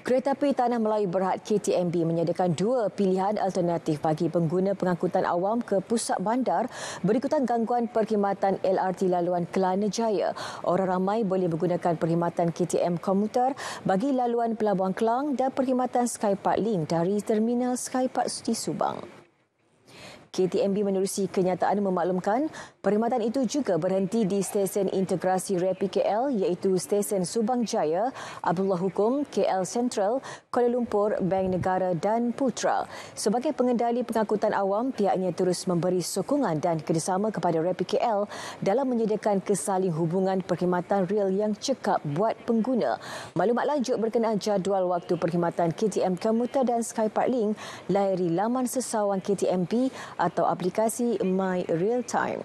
Kereta api Tanah Melayu Berhad KTMB menyediakan dua pilihan alternatif bagi pengguna pengangkutan awam ke pusat bandar berikutan gangguan perkhidmatan LRT laluan Kelana Jaya. Orang ramai boleh menggunakan perkhidmatan KTM Komuter bagi laluan Pelabuhan Kelang dan perkhidmatan Skypark Link dari Terminal Skypark Sudi Subang. KTMB menerusi kenyataan memaklumkan perkhidmatan itu juga berhenti di stesen integrasi Rapi KL iaitu stesen Subang Jaya, Abdullah Hukum, KL Central, Kuala Lumpur, Bank Negara dan Putra. Sebagai pengendali pengangkutan awam, pihaknya terus memberi sokongan dan kerjasama kepada Rapi KL dalam menyediakan kesaling hubungan perkhidmatan real yang cekap buat pengguna. Maklumat lanjut berkenaan jadual waktu perkhidmatan KTM Komuter dan Skypark Link layari laman sesawang KTMB atau aplikasi My Real Time.